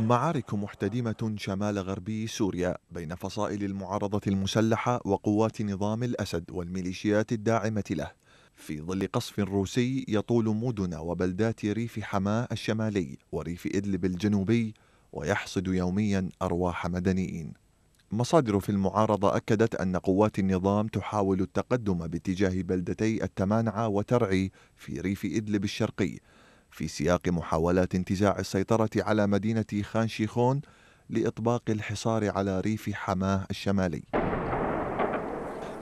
معارك محتدمة شمال غربي سوريا بين فصائل المعارضة المسلحة وقوات نظام الأسد والميليشيات الداعمة له في ظل قصف روسي يطول مدن وبلدات ريف حماة الشمالي وريف إدلب الجنوبي ويحصد يوميا أرواح مدنيين مصادر في المعارضة أكدت أن قوات النظام تحاول التقدم باتجاه بلدتي التمانعة وترعي في ريف إدلب الشرقي في سياق محاولات انتزاع السيطرة على مدينة خان شيخون لإطباق الحصار على ريف حماه الشمالي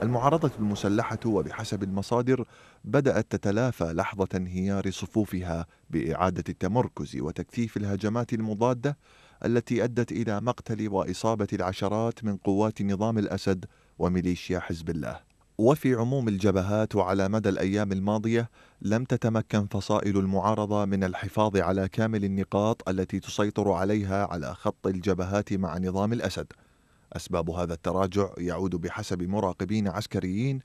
المعارضة المسلحة وبحسب المصادر بدأت تتلافى لحظة انهيار صفوفها بإعادة التمركز وتكثيف الهجمات المضادة التي أدت إلى مقتل وإصابة العشرات من قوات نظام الأسد وميليشيا حزب الله وفي عموم الجبهات وعلى مدى الأيام الماضية لم تتمكن فصائل المعارضة من الحفاظ على كامل النقاط التي تسيطر عليها على خط الجبهات مع نظام الأسد أسباب هذا التراجع يعود بحسب مراقبين عسكريين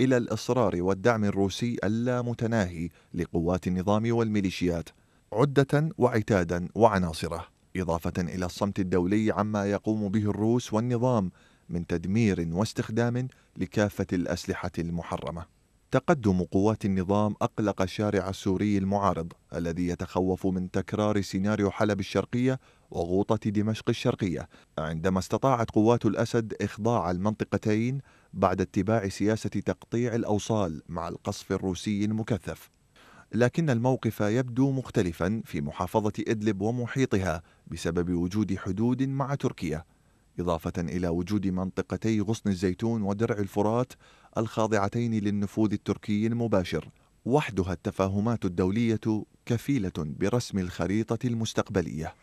إلى الإصرار والدعم الروسي اللامتناهي لقوات النظام والميليشيات عدة وعتادا وعناصره إضافة إلى الصمت الدولي عما يقوم به الروس والنظام من تدمير واستخدام لكافة الأسلحة المحرمة. تقدم قوات النظام أقلق الشارع السوري المعارض الذي يتخوف من تكرار سيناريو حلب الشرقية وغوطة دمشق الشرقية عندما استطاعت قوات الأسد إخضاع المنطقتين بعد اتباع سياسة تقطيع الأوصال مع القصف الروسي المكثف لكن الموقف يبدو مختلفا في محافظة إدلب ومحيطها بسبب وجود حدود مع تركيا إضافة إلى وجود منطقتي غصن الزيتون ودرع الفرات الخاضعتين للنفوذ التركي المباشر وحدها التفاهمات الدولية كفيلة برسم الخريطة المستقبلية